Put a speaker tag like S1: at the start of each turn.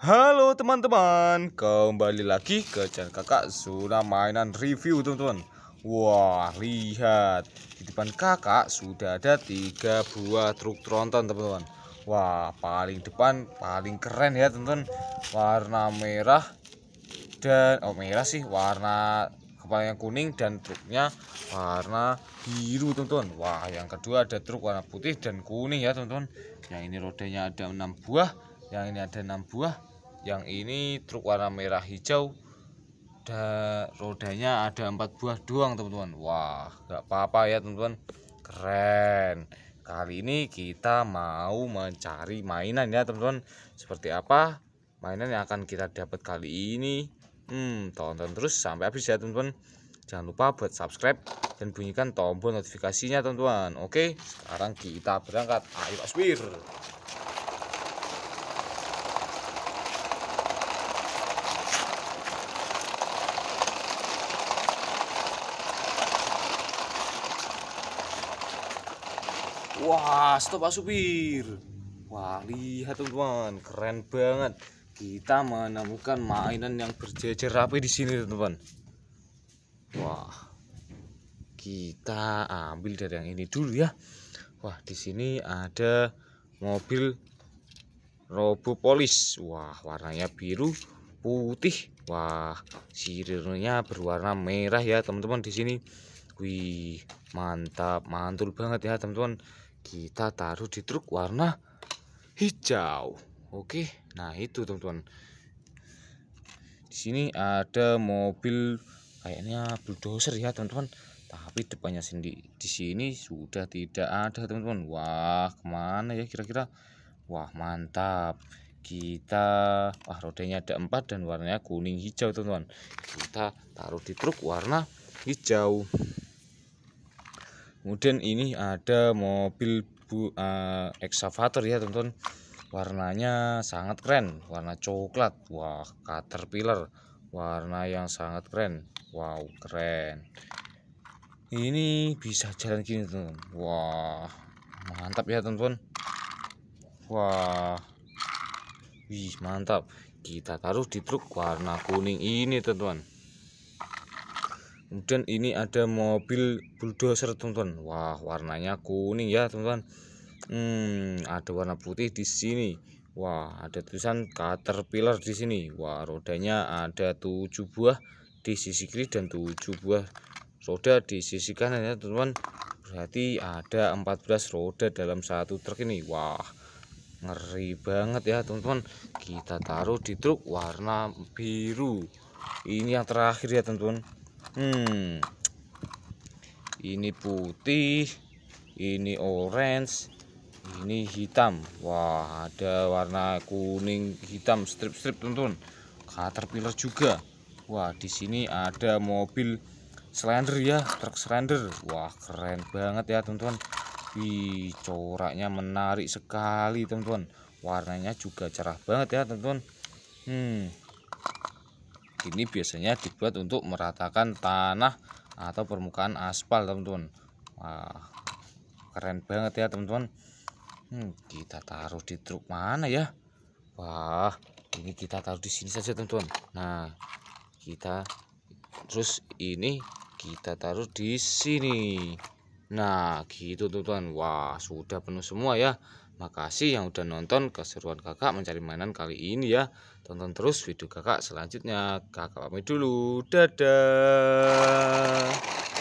S1: Halo teman-teman, kembali lagi ke channel kakak zona mainan review teman-teman Wah, lihat Di depan kakak sudah ada tiga buah truk tronton teman-teman Wah, paling depan paling keren ya teman-teman Warna merah dan, oh merah sih, warna kepala yang kuning dan truknya warna biru teman-teman Wah, yang kedua ada truk warna putih dan kuning ya teman-teman Yang ini rodanya ada enam buah yang ini ada enam buah yang ini truk warna merah hijau dan rodanya ada empat buah doang teman-teman wah nggak apa-apa ya teman-teman keren kali ini kita mau mencari mainan ya teman-teman seperti apa mainan yang akan kita dapat kali ini hmm tonton terus sampai habis ya teman-teman jangan lupa buat subscribe dan bunyikan tombol notifikasinya teman-teman oke sekarang kita berangkat ayo aswir Wah, stop Pak Supir. Wah, lihat teman-teman, keren banget. Kita menemukan mainan yang berjejer rapi di sini, teman-teman. Wah. Kita ambil dari yang ini dulu ya. Wah, di sini ada mobil Robo Polis. Wah, warnanya biru, putih. Wah, sirirnya berwarna merah ya, teman-teman di sini. Wih, mantap, mantul banget ya, teman-teman kita taruh di truk warna hijau oke nah itu teman-teman di sini ada mobil kayaknya bulldozer ya teman-teman tapi depannya sendiri di sini sudah tidak ada teman-teman wah kemana ya kira-kira wah mantap kita wah rodanya ada empat dan warnanya kuning hijau teman-teman kita taruh di truk warna hijau kemudian ini ada mobil bu uh, eh, excavator ya teman-teman warnanya sangat keren warna coklat wah caterpillar warna yang sangat keren wow keren ini bisa jalan gini teman, -teman. wah mantap ya teman-teman wah wih mantap kita taruh di truk warna kuning ini teman-teman kemudian ini ada mobil bulldozer teman-teman wah warnanya kuning ya teman-teman hmm, ada warna putih di sini wah ada tulisan caterpillar di sini wah rodanya ada tujuh buah di sisi kiri dan tujuh buah roda di sisi kanan ya teman-teman berarti ada 14 roda dalam satu truk ini wah ngeri banget ya teman-teman kita taruh di truk warna biru ini yang terakhir ya teman-teman hmm ini putih ini orange ini hitam wah ada warna kuning hitam strip-strip tuntun. caterpillar juga wah di sini ada mobil slender ya truk slender wah keren banget ya teman-teman wih coraknya menarik sekali teman-teman warnanya juga cerah banget ya teman-teman hmm ini biasanya dibuat untuk meratakan tanah atau permukaan aspal teman-teman wah keren banget ya teman-teman hmm, kita taruh di truk mana ya wah ini kita taruh di sini saja teman-teman nah kita terus ini kita taruh di sini nah gitu teman-teman wah sudah penuh semua ya Makasih yang udah nonton keseruan kakak mencari mainan kali ini ya. Tonton terus video kakak selanjutnya. Kakak pamit dulu. Dadah.